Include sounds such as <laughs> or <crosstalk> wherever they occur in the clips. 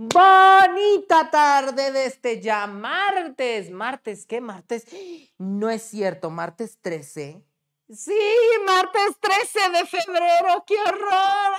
Bonita tarde de este ya martes. Martes, ¿qué martes? No es cierto, martes 13. Sí, martes 13 de febrero, qué horror.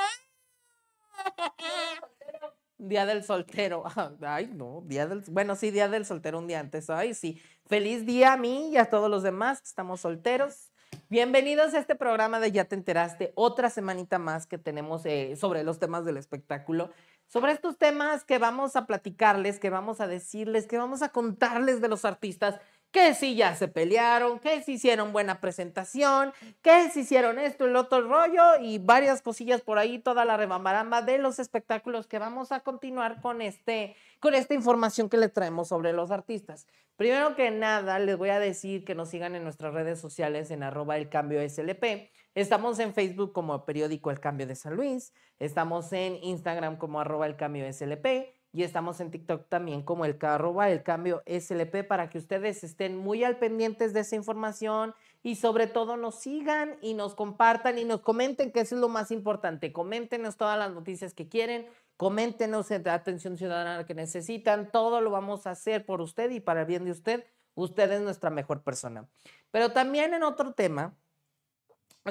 Día del soltero. Ay, no, día del Bueno, sí, día del soltero un día antes. Ay, sí. Feliz día a mí y a todos los demás que estamos solteros. Bienvenidos a este programa de Ya te enteraste, otra semanita más que tenemos eh, sobre los temas del espectáculo sobre estos temas que vamos a platicarles, que vamos a decirles, que vamos a contarles de los artistas, que si ya se pelearon, que si hicieron buena presentación, que si hicieron esto, el otro rollo y varias cosillas por ahí, toda la rebambaramba de los espectáculos que vamos a continuar con, este, con esta información que les traemos sobre los artistas. Primero que nada, les voy a decir que nos sigan en nuestras redes sociales en arroba el cambio SLP Estamos en Facebook como periódico El Cambio de San Luis, estamos en Instagram como arroba el cambio SLP y estamos en TikTok también como el arroba el cambio SLP para que ustedes estén muy al pendientes de esa información y sobre todo nos sigan y nos compartan y nos comenten, que eso es lo más importante. Coméntenos todas las noticias que quieren, coméntenos la atención ciudadana que necesitan, todo lo vamos a hacer por usted y para el bien de usted. Usted es nuestra mejor persona. Pero también en otro tema,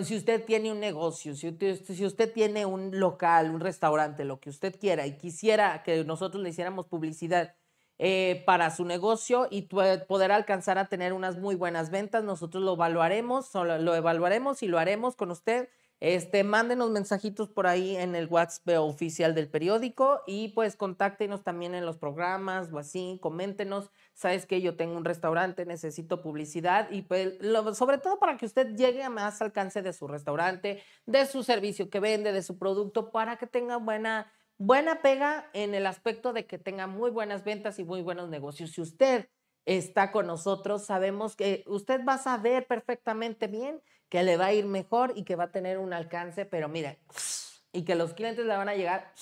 si usted tiene un negocio, si usted, si usted, tiene un local, un restaurante, lo que usted quiera y quisiera que nosotros le hiciéramos publicidad eh, para su negocio y poder alcanzar a tener unas muy buenas ventas, nosotros lo evaluaremos, lo evaluaremos y lo haremos con usted. Este, mándenos mensajitos por ahí en el WhatsApp oficial del periódico y pues contáctenos también en los programas o así, coméntenos sabes que yo tengo un restaurante, necesito publicidad y pues, sobre todo para que usted llegue a más alcance de su restaurante, de su servicio que vende, de su producto, para que tenga buena, buena pega en el aspecto de que tenga muy buenas ventas y muy buenos negocios. Si usted está con nosotros, sabemos que usted va a saber perfectamente bien que le va a ir mejor y que va a tener un alcance, pero mire, y que los clientes le van a llegar.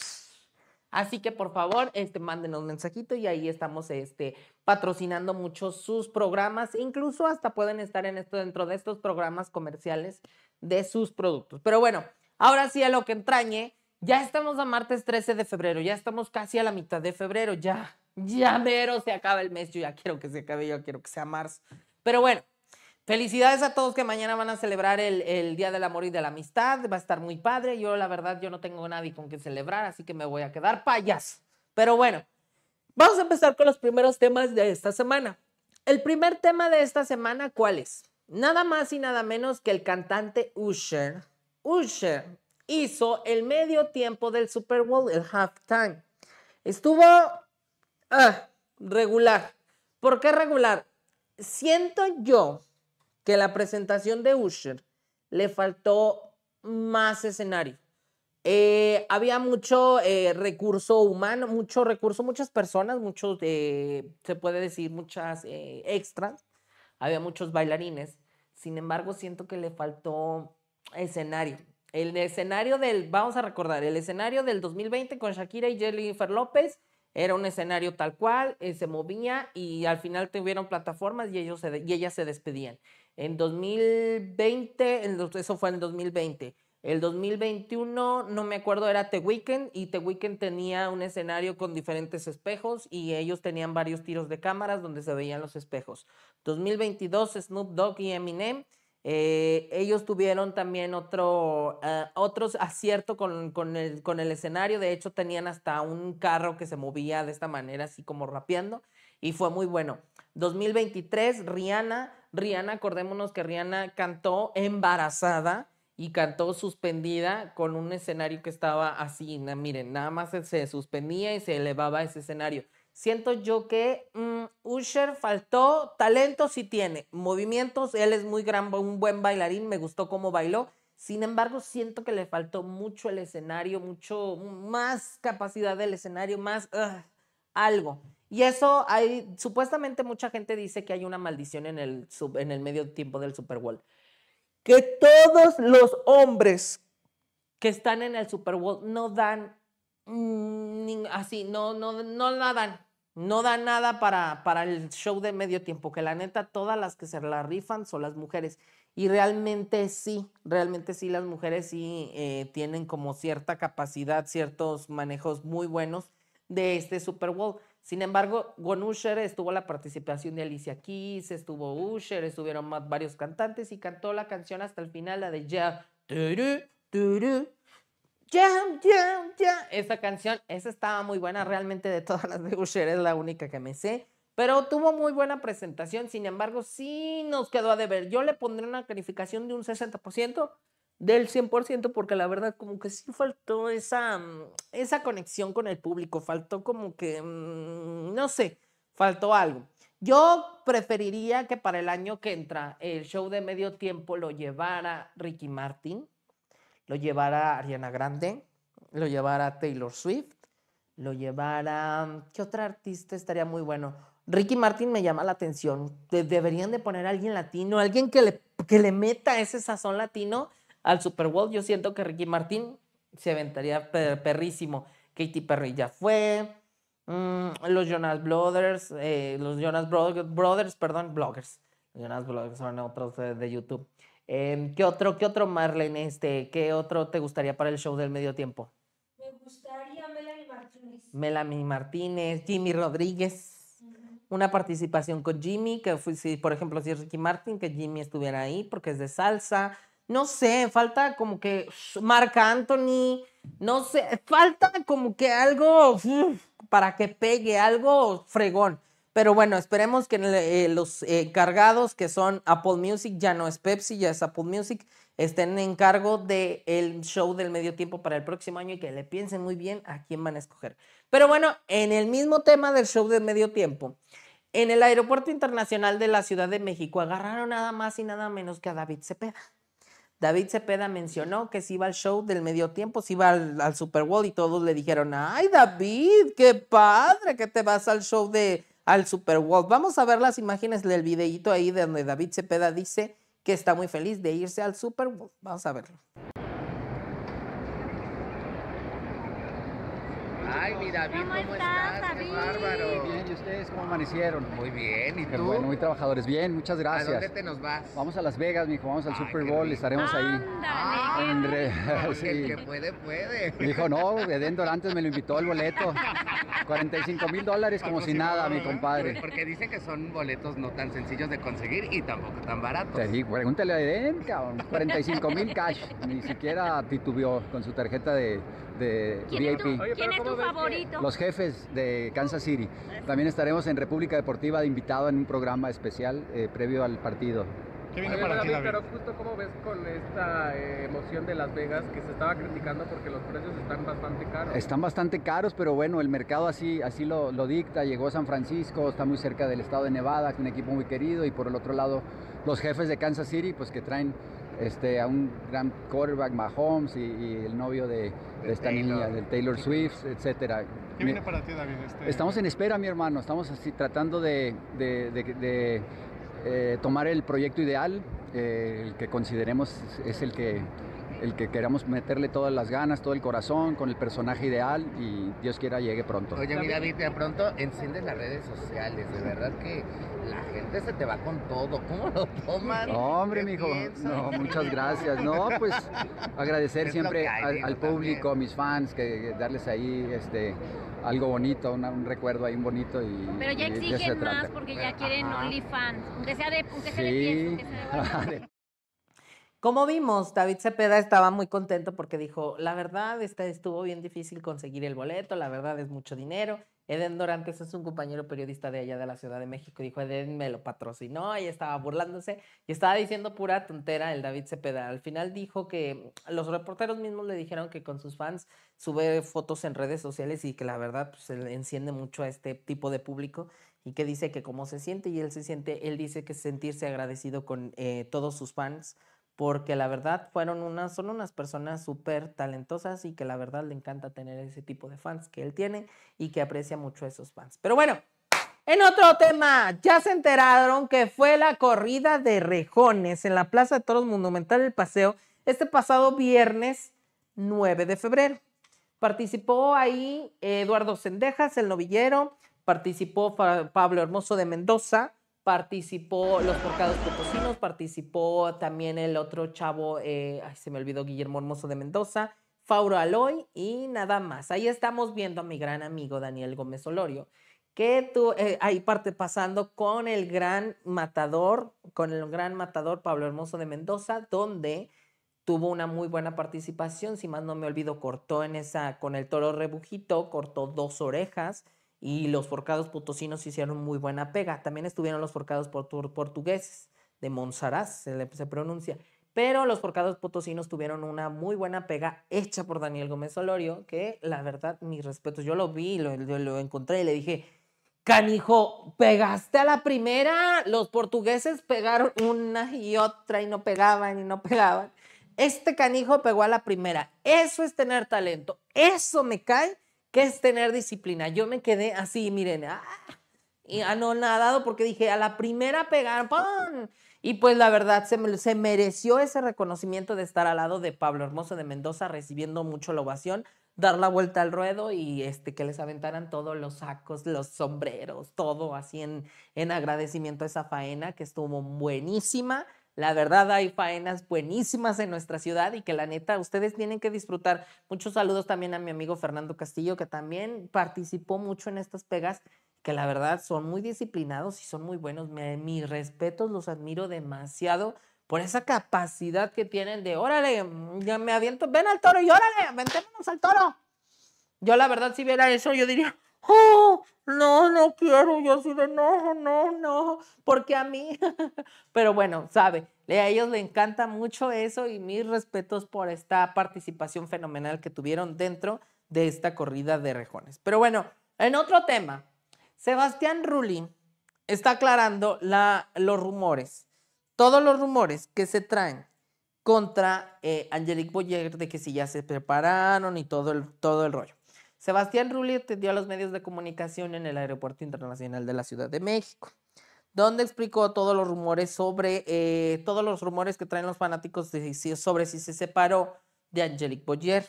Así que por favor, este, mándenos un mensajito y ahí estamos este, patrocinando mucho sus programas, incluso hasta pueden estar en esto dentro de estos programas comerciales de sus productos. Pero bueno, ahora sí a lo que entrañe, ya estamos a martes 13 de febrero, ya estamos casi a la mitad de febrero, ya, ya mero se acaba el mes, yo ya quiero que se acabe, yo quiero que sea marzo. Pero bueno, Felicidades a todos que mañana van a celebrar el, el, Día del Amor y de la Amistad. Va a estar muy padre. Yo, la verdad, yo no tengo nadie con quien celebrar, así que me voy a quedar payas. Pero bueno, Vamos a empezar con los primeros temas de esta semana. El primer tema de esta semana, ¿cuál es? Nada más y nada menos que el cantante Usher. Usher hizo el medio tiempo del Super Bowl, el halftime. Estuvo ah, regular. ¿Por qué regular? Siento yo que la presentación de Usher le faltó más escenario. Eh, había mucho eh, recurso humano, mucho recurso, muchas personas, muchos, eh, se puede decir, muchas extras. Había muchos bailarines. Sin embargo, siento que le faltó escenario. El escenario del, vamos a recordar, el escenario del 2020 con Shakira y Jennifer López era un escenario tal cual, se movía y al final tuvieron plataformas y, ellos y ellas se despedían. En 2020, en, eso fue en 2020. El 2021, no me acuerdo, era The Weeknd y The Weeknd tenía un escenario con diferentes espejos y ellos tenían varios tiros de cámaras donde se veían los espejos. 2022, Snoop Dogg y Eminem. Eh, ellos tuvieron también otro, eh, otros acierto con, el, con, el, escenario. De hecho, tenían hasta un carro que se movía de esta manera, así como rapeando. Y fue muy bueno. 2023, Rihanna. Rihanna, acordémonos que Rihanna cantó embarazada y cantó suspendida con un escenario que estaba así. miren, nada más se suspendía y se elevaba ese escenario. Siento yo que mm, Usher faltó, talento sí tiene, movimientos, él es muy gran, un buen bailarín, me gustó cómo bailó. Sin embargo, siento que le faltó mucho el escenario, mucho más capacidad del escenario, más algo. Y eso hay, supuestamente mucha gente dice que hay una maldición en el, en el medio tiempo del Super Bowl que todos los hombres que están en el Super Bowl no dan mm, así, no, no, no la dan. No dan nada para, para el show de medio tiempo, que la neta todas las que se la rifan son las mujeres. Y realmente sí, realmente sí, las mujeres sí eh, tienen como cierta capacidad, ciertos manejos muy buenos de este Super Bowl. Sin embargo, con Usher estuvo la participación de Alicia Keys, estuvo Usher, estuvieron más varios cantantes y cantó la canción hasta el final, la de Ya. Jam, jam, Esa canción, esa estaba muy buena, realmente de todas las de Usher es la única que me sé. Pero tuvo muy buena presentación, sin embargo, sí nos quedó a deber. Yo le pondré una calificación de un 60%, del 100% porque la verdad como que sí faltó esa, mm, esa conexión con el público, faltó como que, mm, no sé, faltó algo. Yo preferiría que para el año que entra el show de medio tiempo lo llevara Ricky Martin, lo llevara Ariana Grande, lo llevara Taylor Swift, lo llevara... Mm, ¿Qué otro artista estaría muy bueno? Ricky Martin me llama la atención. deberían de poner a alguien latino, alguien que le, que le meta ese sazón latino al Super Bowl, yo siento que Ricky Martín se aventaría perrísimo. Katy Perry ya fue. Mm, los Jonas Brothers, eh, los Jonas Brothers, perdón, bloggers. Los Jonas Brothers son otros de, YouTube. Em, ¿Qué otro, qué otro Marlene, este, qué otro te gustaría para el show del medio tiempo? Me gustaría Melanie Martínez. Melanie Martínez, Jimmy Rodríguez. Una participación con Jimmy, que por ejemplo, si Ricky Martin, que Jimmy estuviera ahí porque es de salsa no sé, falta como que Marc Anthony, no sé, falta como que algo para que pegue, algo fregón. Pero bueno, esperemos que eh, los encargados que son Apple Music, ya no es Pepsi, ya es Apple Music, estén en cargo del show del medio tiempo para el próximo año y que le piensen muy bien a quién van a escoger. Pero bueno, en el mismo tema del show del medio tiempo, en el Aeropuerto Internacional de la Ciudad de México agarraron nada más y nada menos que a David Cepeda. David Cepeda mencionó que si iba al show del medio tiempo, si iba al, Super Bowl y todos le dijeron, ay David, qué padre que te vas al show de al Super Bowl. Vamos a ver las imágenes del videíto ahí donde David Cepeda dice que está muy feliz de irse al Super Bowl. Vamos a verlo. Ay, mi David, ¿cómo, estás? Qué bárbaro. Muy bien, ¿y ustedes cómo amanecieron? Muy bien, ¿y tú? bueno, muy trabajadores. Bien, muchas gracias. ¿A dónde te nos vas? Vamos a Las Vegas, mijo, vamos al Super Bowl, estaremos ahí. Ah, <laughs> sí. El que puede, puede. Dijo, no, Edén Dorantes me lo invitó el boleto. <laughs> 45 mil dólares como si nada, mi compadre. Porque dicen que son boletos no tan sencillos de conseguir y tampoco tan baratos. pregúntale a Eden, cabrón. 45 mil cash. Ni siquiera titubeó con su tarjeta de, de VIP. ¿Quién es tu favorito? Los jefes de Kansas City. También estaremos en República Deportiva de invitado en un programa especial eh, previo al partido. ¿Qué viene para ti, David? Pero justo cómo ves con esta eh, emoción de Las Vegas que se estaba criticando porque los precios están bastante caros. Están bastante caros, pero bueno, el mercado así, así lo, dicta. Llegó San Francisco, está muy cerca del estado de Nevada, es un equipo muy querido, y por el otro lado los jefes de Kansas City, pues que traen este, a un gran quarterback Mahomes y, el novio de, esta niña, del Taylor Swift, etcétera. ¿Qué viene para ti, David? Este Estamos en espera, mi hermano. Estamos así tratando de eh, tomar el proyecto ideal, eh, el que consideremos es el que, el que queramos meterle todas las ganas, todo el corazón, con el personaje ideal y Dios quiera llegue pronto. Oye, mi David, pronto enciende las redes sociales, de verdad que la gente se te va con todo. ¿Cómo lo toman? hombre, mijo. muchas gracias. No, pues <laughs> agradecer siempre al, público, a mis fans, que darles ahí este algo bonito, un recuerdo ahí bonito y... Pero ya exigen más porque ya quieren OnlyFans, aunque sea de, aunque de <laughs> Como vimos, David Cepeda estaba muy contento porque dijo, la verdad, esta estuvo bien difícil conseguir el boleto, la verdad es mucho dinero. Eden Dorantes es un compañero periodista de allá de la Ciudad de México. Dijo, Eden me lo patrocinó ahí estaba burlándose y estaba diciendo pura tontera el David Cepeda. Al final dijo que los reporteros mismos le dijeron que con sus fans sube fotos en redes sociales y que la verdad se pues, enciende mucho a este tipo de público y que dice que cómo se siente y él se siente, él dice que sentirse agradecido con eh, todos sus fans porque la verdad fueron unas, son unas personas súper talentosas y que la verdad le encanta tener ese tipo de fans que él tiene y que aprecia mucho a esos fans. Pero bueno, en otro tema, ya se enteraron que fue la corrida de rejones en la Plaza de Toros Monumental del Paseo este pasado viernes 9 de febrero. Participó ahí Eduardo Sendejas, el novillero, participó Pablo Hermoso de Mendoza, participó los porcados potosinos, participó también el otro chavo, eh, se me olvidó, Guillermo Hermoso de Mendoza, Fauro Aloy y nada más. Ahí estamos viendo a mi gran amigo Daniel Gómez Olorio, que tú, eh, ahí parte pasando con el gran matador, con el gran matador Pablo Hermoso de Mendoza, donde tuvo una muy buena participación, si más no me olvido, cortó en esa, con el toro rebujito, cortó dos orejas, y los forcados potosinos hicieron muy buena pega. También estuvieron los forcados portugueses de Monsaraz, se, pronuncia. Pero los forcados potosinos tuvieron una muy buena pega hecha por Daniel Gómez Olorio, que la verdad, mis respetos, yo lo vi, lo encontré y le dije, canijo, pegaste a la primera, los portugueses pegaron una y otra y no pegaban y no pegaban. Este canijo pegó a la primera. Eso es tener talento. Eso me cae ¿Qué es tener disciplina? Yo me quedé así, miren, ah, y anonadado porque dije, a la primera pegar, ¡pum! Y pues la verdad, se, se mereció ese reconocimiento de estar al lado de Pablo Hermoso de Mendoza, recibiendo mucho la ovación, dar la vuelta al ruedo y este, que les aventaran todos los sacos, los sombreros, todo así en, en agradecimiento a esa faena que estuvo buenísima. La verdad, hay faenas buenísimas en nuestra ciudad y que la neta, ustedes tienen que disfrutar. Muchos saludos también a mi amigo Fernando Castillo, que también participó mucho en estas pegas, que la verdad son muy disciplinados y son muy buenos. mis respetos, los admiro demasiado por esa capacidad que tienen de, órale, mm, ya me aviento, ven al toro y órale, aventémonos al toro. Yo la verdad, si viera eso, yo diría, ¡Oh! no, no quiero, yo así de no, no, no, porque a mí, <laughs> pero bueno, sabe, a ellos le encanta mucho eso y mis respetos por esta participación fenomenal que tuvieron dentro de esta corrida de rejones. Pero bueno, en otro tema, Sebastián Rulli está aclarando los rumores, todos los rumores que se traen contra eh, Angelique Boyer de que si ya se prepararon y todo el, todo el rollo. Sebastián Rulli atendió a los medios de comunicación en el Aeropuerto Internacional de la Ciudad de México, donde explicó todos los rumores sobre eh, todos los rumores que traen los fanáticos sobre si se separó de Angelique Boyer.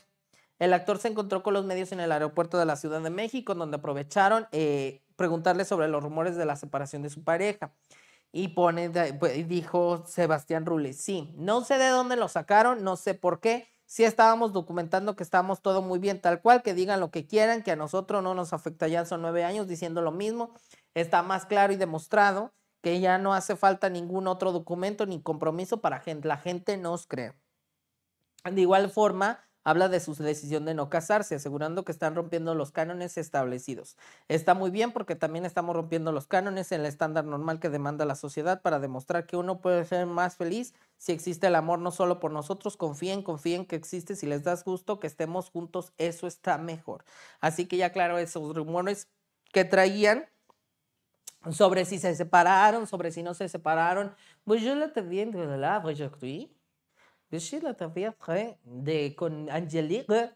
El actor se encontró con los medios en el aeropuerto de la Ciudad de México, donde aprovecharon eh, preguntarle sobre los rumores de la separación de su pareja. Y pone, pues, dijo Sebastián Rulli, sí, no sé de dónde lo sacaron, no sé por qué, si estábamos documentando que estábamos todo muy bien tal cual, que digan lo que quieran, que a nosotros no nos afecta, ya son nueve años diciendo lo mismo, está más claro y demostrado que ya no hace falta ningún otro documento ni compromiso para gente, la gente nos cree. De igual forma, habla de su decisión de no casarse, asegurando que están rompiendo los cánones establecidos. Está muy bien porque también estamos rompiendo los cánones en el estándar normal que demanda la sociedad para demostrar que uno puede ser más feliz si existe el amor no solo por nosotros, confíen, confíen que existe, si les das gusto que estemos juntos, eso está mejor. Así que ya claro, esos rumores que traían sobre si se separaron, sobre si no se separaron, pues yo la te de la, pues yo creí. La también de, con Angelique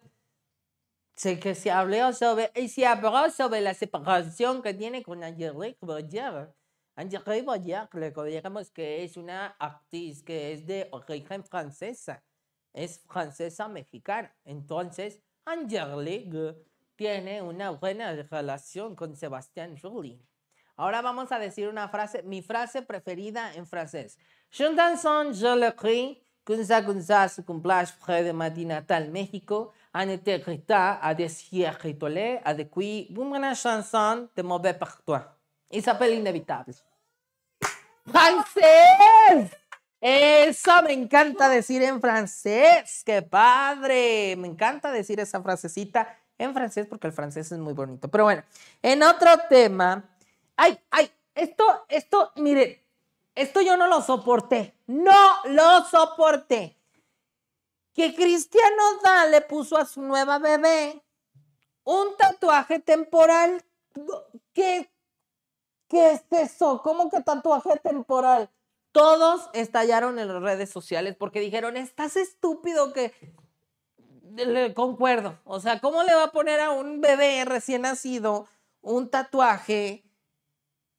sé que se habló sobre, y se habló sobre la separación que tiene con Angelique Boyer. Angelique Boyer, que es una actriz que es de origen francesa, es francesa mexicana. Entonces, Angelique tiene una buena relación con Sebastián Jolie. Ahora vamos a decir una frase, mi frase preferida en francés. Je danse, je le Gunza Gunza su cumpleaños de Madina tal México, anete Rita, a decir ritolé, a de bumana chanson de mauvais partois. Il s'appelle Inevitable. ¡Francés! Eso me encanta decir en francés. ¡Qué padre! Me encanta decir esa frasecita en francés porque el francés es muy bonito. Pero bueno, en otro tema. ¡Ay, ay! Esto, esto, miren, esto yo no lo soporté, no lo soporté. Que Cristiano Dale le puso a su nueva bebé un tatuaje temporal. ¿Qué, ¿Qué es eso? ¿Cómo que tatuaje temporal? Todos estallaron en las redes sociales porque dijeron, estás estúpido que... Le concuerdo. O sea, ¿cómo le va a poner a un bebé recién nacido un tatuaje?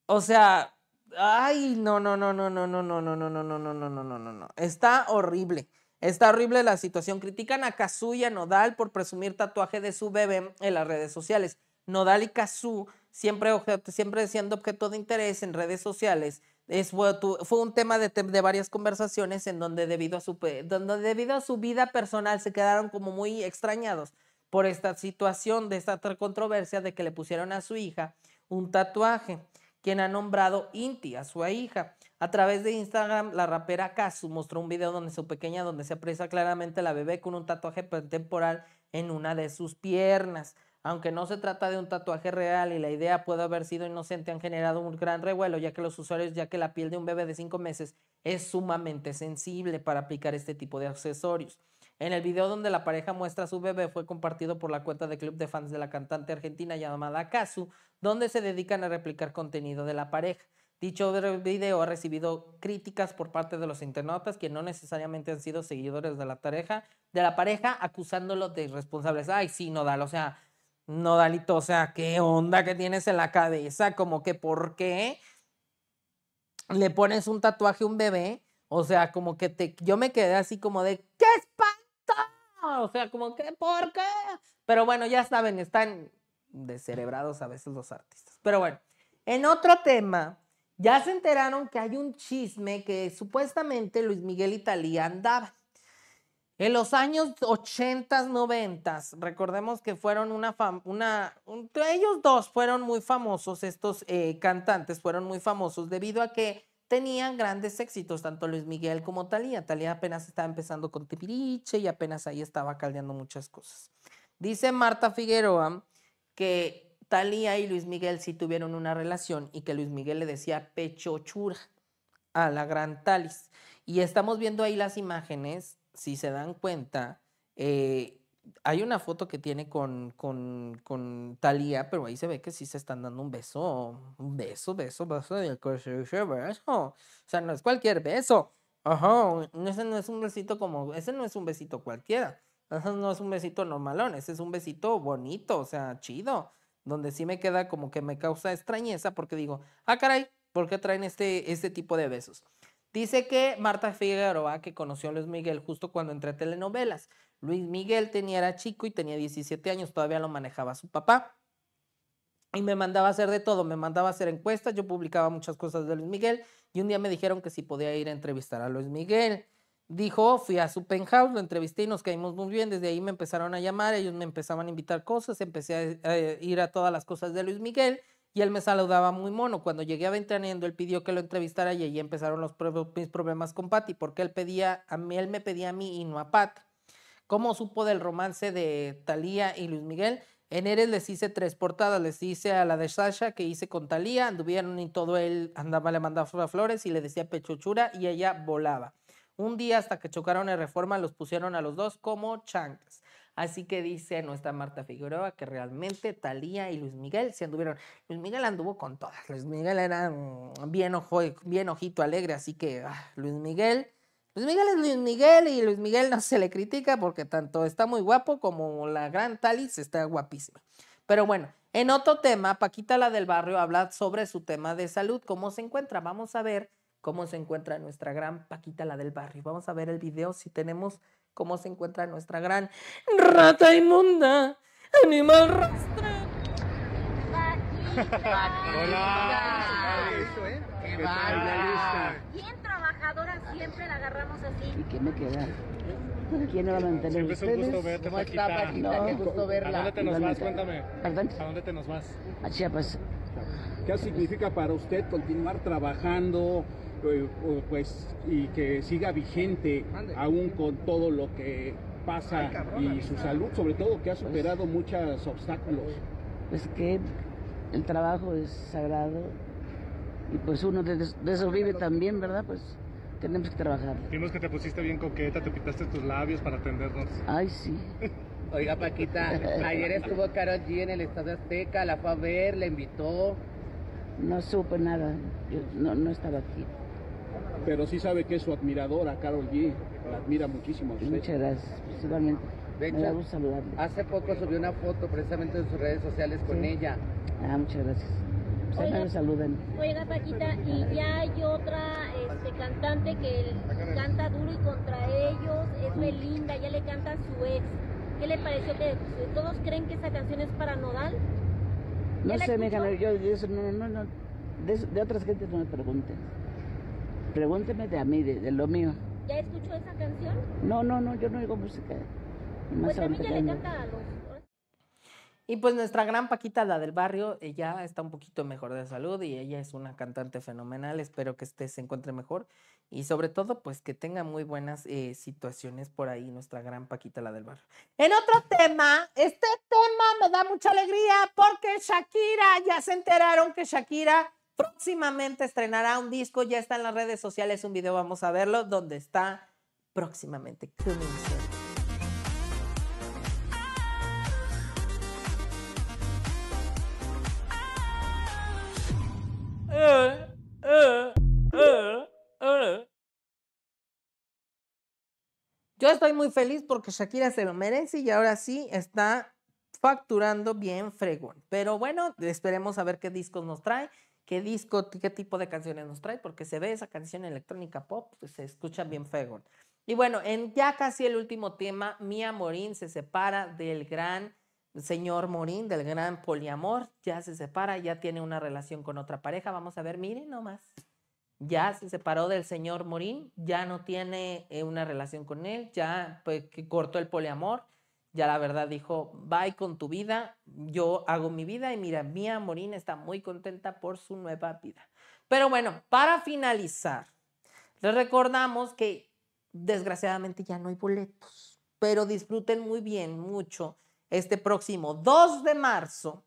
O sea, Ay, no, no, no, no, no, no, no, no, no, no, no, no, no, no, no, no, no. Está horrible. Está horrible la situación. Critican a no, y a Nodal por presumir tatuaje de su bebé en las redes sociales. Nodal y no, siempre, siempre siendo objeto de interés en redes sociales. Es, fue un tema de, de, varias conversaciones en donde debido, a su, donde debido a su vida personal se quedaron como muy extrañados por esta situación de esta controversia de que le pusieron a su hija un tatuaje quien ha nombrado Inti a su hija. A través de Instagram, la rapera Casu mostró un video donde su pequeña, donde se aprecia claramente la bebé con un tatuaje temporal en una de sus piernas. Aunque no se trata de un tatuaje real y la idea puede haber sido inocente, han generado un gran revuelo, ya que los usuarios, ya que la piel de un bebé de cinco meses es sumamente sensible para aplicar este tipo de accesorios. En el video donde la pareja muestra a su bebé fue compartido por la cuenta de club de fans de la cantante argentina llamada Casu, donde se dedican a replicar contenido de la pareja. Dicho video ha recibido críticas por parte de los internautas que no necesariamente han sido seguidores de la pareja, de la pareja acusándolo de irresponsables. Ay, sí, Nodal, o sea, Nodalito, o sea, qué onda que tienes en la cabeza, como que por qué le pones un tatuaje a un bebé, o sea, como que te yo me quedé así como de ¿qué es o sea, como que, ¿por qué? Pero bueno, ya saben, están descerebrados a veces los artistas. Pero bueno, en otro tema, ya se enteraron que hay un chisme que supuestamente Luis Miguel Italia andaba. En los años 80, 90, recordemos que fueron una, una ellos dos fueron muy famosos, estos eh, cantantes fueron muy famosos debido a que tenían grandes éxitos, tanto Luis Miguel como Talía. Talía apenas estaba empezando con Tipiriche y apenas ahí estaba caldeando muchas cosas. Dice Marta Figueroa que Talía y Luis Miguel sí tuvieron una relación y que Luis Miguel le decía pecho pechochura a la gran Talis. Y estamos viendo ahí las imágenes, si se dan cuenta, eh, hay una foto que tiene con, con, con Talía, pero ahí se ve que sí se están dando un beso. Un beso, beso, beso. O sea, no es cualquier beso. ese no es un besito como, ese no es un besito cualquiera. Ese no es un besito normalón, ese es un besito bonito, o sea, chido. Donde sí me queda como que me causa extrañeza porque digo, ah, caray, ¿por qué traen este, este tipo de besos? Dice que Marta Figueroa, que conoció a Luis Miguel justo cuando a telenovelas, Luis Miguel tenía, era chico y tenía 17 años, todavía lo manejaba su papá. Y me mandaba a hacer de todo, me mandaba a hacer encuestas, yo publicaba muchas cosas de Luis Miguel y un día me dijeron que si podía ir a entrevistar a Luis Miguel. Dijo, oh, fui a su penthouse, lo entrevisté y nos caímos muy bien, desde ahí me empezaron a llamar, ellos me empezaban a invitar cosas, empecé a, ir a todas las cosas de Luis Miguel y él me saludaba muy mono. Cuando llegué a Ventaneando, él pidió que lo entrevistara y ahí empezaron los, mis problemas con Patty, porque él pedía, a mí, él me pedía a mí y no a Patty. ¿Cómo supo del romance de Talía y Luis Miguel? En Eres les hice tres portadas, les hice a la de Sasha que hice con Talía, anduvieron y todo él andaba, le mandaba flores y le decía pechuchura y ella volaba. Un día hasta que chocaron en reforma los pusieron a los dos como chancas. Así que dice nuestra Marta Figueroa que realmente Talía y Luis Miguel se anduvieron. Luis Miguel anduvo con todas. Luis Miguel era bien, ojo, bien ojito alegre, así que ah, Luis Miguel Luis Miguel es Luis Miguel y Luis Miguel no se le critica porque tanto está muy guapo como la gran Talis está guapísima. Pero bueno, en otro tema, Paquita la del barrio habla sobre su tema de salud, cómo se encuentra. Vamos a ver cómo se encuentra nuestra gran Paquita la del barrio. Vamos a ver el video si tenemos cómo se encuentra nuestra gran rata inmunda, animal rostro. Paquita. Hola. ¿Qué siempre la agarramos así. ¿Y qué me queda? ¿Quién va a mantener Siempre es un gusto verte, verla. ¿A dónde te nos vas? Cuéntame. ¿A dónde te nos vas? A Chiapas. ¿Qué significa para usted continuar trabajando eh, pues, y que siga vigente aún con todo lo que pasa y su salud, sobre todo que ha pues, superado muchos obstáculos? Pues que el trabajo es sagrado y pues uno de, de eso vive también, ¿verdad? Pues tenemos que trabajar. Vimos que te pusiste bien coqueta, te pintaste tus labios para atendernos. Ay, sí. <laughs> Oiga, Paquita, ayer estuvo Karol G en el Estado Azteca, la fue a ver, la invitó. No supe nada, yo no, estaba aquí. Pero sí sabe que es su admiradora, Karol G. La admira muchísimo a usted. Muchas gracias, principalmente. De hecho, hace poco subió una foto precisamente de sus redes sociales con ella. Ah, muchas gracias. Oiga, saluden. Paquita, y ya hay otra este, cantante que canta duro y contra ellos, es Belinda, ya le canta a su ex. ¿Qué le pareció? que ¿Todos creen que esa canción es para No sé, mi yo, yo no, no, no, de, otras gentes no me pregunten. Pregúnteme de a mí, de, lo mío. ¿Ya escuchó esa canción? No, no, no, yo no digo música. ¿Pues pues también ya le canta a los y pues nuestra gran Paquita, la del barrio, ella está un poquito mejor de salud y ella es una cantante fenomenal. Espero que este se encuentre mejor y sobre todo pues que tenga muy buenas eh, situaciones por ahí nuestra gran Paquita, la del barrio. En otro tema, este tema me da mucha alegría porque Shakira, ya se enteraron que Shakira próximamente estrenará un disco, ya está en las redes sociales un video, vamos a verlo, donde está próximamente. Yo estoy muy feliz porque Shakira se lo merece y ahora sí está facturando bien fregón. Pero bueno, esperemos a ver qué discos nos trae, qué disco, qué tipo de canciones nos trae, porque se ve esa canción electrónica pop, pues, se escucha bien fregón. Y bueno, en ya casi el último tema, Mia Morín se separa del gran señor Morín, del gran poliamor, ya se separa, ya tiene una relación con otra pareja. Vamos a ver, miren nomás ya se separó del señor Morín, ya no tiene eh, una relación con él, ya cortó el poliamor, ya la verdad dijo, bye con tu vida, yo hago mi vida y mira, Mía Morín está muy contenta por su nueva vida. Pero bueno, para finalizar, les recordamos que desgraciadamente ya no hay boletos, pero disfruten muy bien, mucho, este próximo 2 de marzo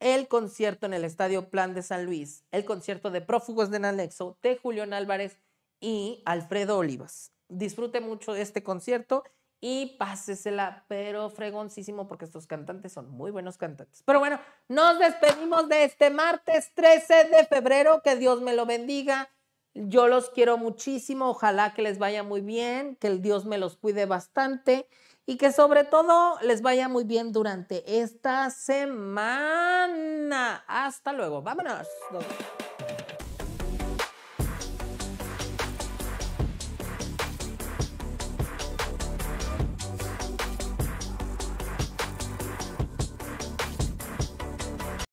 el concierto en el Estadio Plan de San Luis, el concierto de Prófugos de Anexo de Julián Álvarez y Alfredo Olivas. Disfrute mucho este concierto y pásesela, pero fregoncísimo porque estos cantantes son muy buenos cantantes. Pero bueno, nos despedimos de este martes 13 de febrero, que Dios me lo bendiga. Yo los quiero muchísimo, ojalá que les vaya muy bien, que el Dios me los cuide bastante y que sobre todo les vaya muy bien durante esta semana. Hasta luego, vámonos.